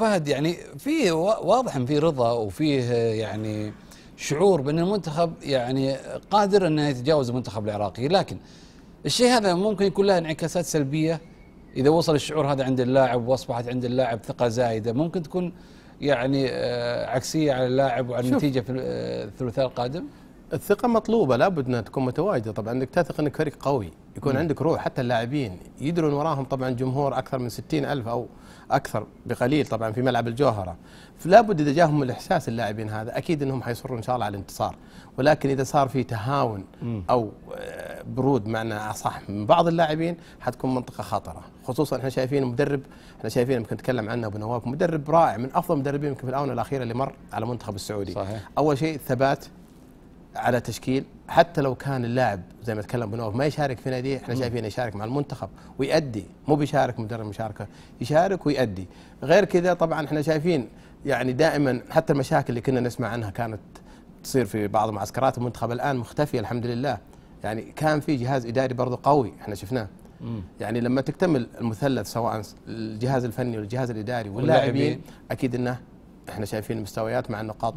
فهد يعني في واضح ان في رضا وفيه يعني شعور بان المنتخب يعني قادر انه يتجاوز المنتخب العراقي لكن الشيء هذا ممكن يكون له انعكاسات سلبيه اذا وصل الشعور هذا عند اللاعب واصبحت عند اللاعب ثقه زايده ممكن تكون يعني آه، عكسيه على اللاعب وعلى النتيجه في آه، الثلثاء القادم الثقه مطلوبه لابد انها تكون متواجده طبعا انك تثق انك فريق قوي يكون م. عندك روح حتى اللاعبين يدرون وراهم طبعا جمهور اكثر من ستين ألف او اكثر بقليل طبعا في ملعب الجوهره فلابد اذا جاهم الاحساس اللاعبين هذا اكيد انهم حيصروا ان شاء الله على الانتصار ولكن اذا صار في تهاون م. او آه، برود معنى اصح من بعض اللاعبين حتكون منطقه خطره خصوصا احنا شايفين مدرب احنا شايفين يمكن نتكلم عنه ابو نواف مدرب رائع من افضل المدربين يمكن في الاونه الاخيره اللي مر على المنتخب السعودي صحيح. اول شيء الثبات على تشكيل حتى لو كان اللاعب زي ما تكلم بنوف ما يشارك في ناديه احنا شايفين يشارك مع المنتخب ويأدي مو بيشارك مجرد مشاركه يشارك ويأدي غير كذا طبعا احنا شايفين يعني دائما حتى المشاكل اللي كنا نسمع عنها كانت تصير في بعض معسكرات المنتخب الان مختفيه الحمد لله يعني كان في جهاز اداري برضه قوي احنا شفناه يعني لما تكتمل المثلث سواء الجهاز الفني والجهاز الاداري واللاعبين اكيد انه احنا شايفين المستويات مع النقاط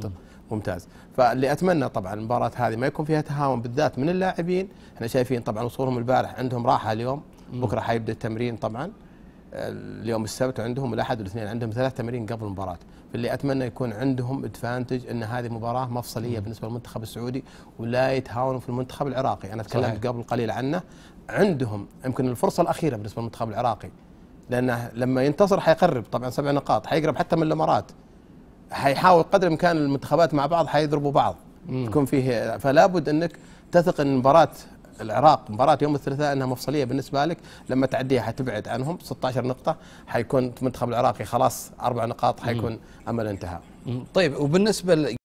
ممتاز فاللي اتمنى طبعا المباراه هذه ما يكون فيها تهاون بالذات من اللاعبين احنا شايفين طبعا وصولهم البارح عندهم راحه اليوم بكره حيبدا التمرين طبعا اليوم السبت عندهم الاحد والاثنين عندهم ثلاث تمارين قبل المباراه فاللي اتمنى يكون عندهم ادفانتج ان هذه مباراه مفصليه بالنسبه للمنتخب السعودي ولا يتهاونوا في المنتخب العراقي انا تكلمت قبل قليل عنه عندهم يمكن الفرصه الاخيره بالنسبه للمنتخب العراقي لانه لما ينتصر حيقرب طبعا سبع نقاط حيقرب حتى من الامارات حيحاول قدر الامكان المنتخبات مع بعض حيضربوا بعض تكون فيه فلا بد انك تثق ان مباراه العراق مباراه يوم الثلاثاء انها مفصليه بالنسبه لك لما تعديها حتبعد عنهم 16 نقطه حيكون المنتخب العراقي خلاص اربع نقاط حيكون امل انتهى طيب وبالنسبه